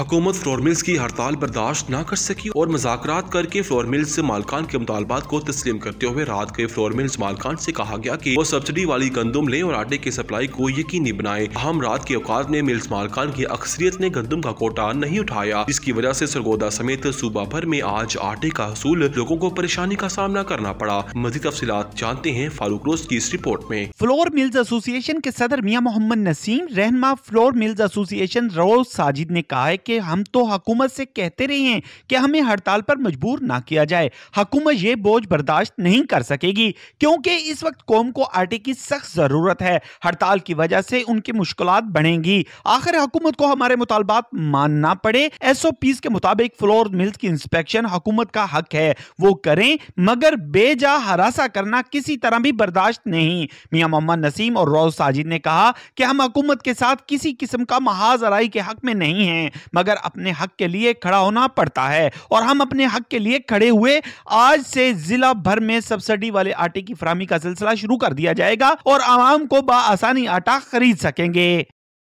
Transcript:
हुकूमत flour mills की हड़ताल बर्दाश्त न कर सकी और मजाक करके फ्लोर मिल्स मालकान के मुतालबात को तस्लीम करते हुए रात के फ्लोर मिल्स मालकान से कहा गया कि वो सब्सिडी वाली गंदम लें और आटे की सप्लाई को यकीनी बनाए हम रात के औकात में मिल्स मालकान की अक्सरियत ने गंदम का कोटा नहीं उठाया जिसकी वजह ऐसी सरगोदा समेत सूबा भर में आज आटे का असूल लोगों को परेशानी का सामना करना पड़ा मजीद तफसी जानते हैं फारूक रोज की इस रिपोर्ट में फ्लोर मिल्स एसोसिएशन के सदर मियाँ मोहम्मद नसीम रहनमा फ्लोर मिल्स एसोसिएशन रोज साजिद ने कहा है कि हम तो हकूमत से कहते रहे हैं कि हमें हड़ताल पर मजबूर ना किया जाए हकूमत ये बोझ बर्दाश्त नहीं कर सकेगी क्योंकि इस वक्त कौम को आटे की सख्त ज़रूरत है हड़ताल की वजह से उनकी मुश्किल बढ़ेंगी आखिर हकूमत को हमारे मुतालबात मानना पड़े एस ओ पीज के मुताबिक फ्लोर मिल्स की इंस्पेक्शन हकूमत का हक है वो करें मगर बेजा हरासा करना किसी तरह भी बर्दाश्त नहीं मियाँ मोहम्मद नसीम और रोज साजिद ने कहा कि हम हकूमत के साथ किसी किस्म का महाजराई के हक में नहीं है मगर अपने हक के लिए खड़ा होना पड़ता है और हम अपने हक के लिए खड़े हुए आज से जिला भर में सब्सिडी वाले आटे की फरामी का सिलसिला शुरू कर दिया जाएगा और आवाम को बसानी आटा खरीद सकेंगे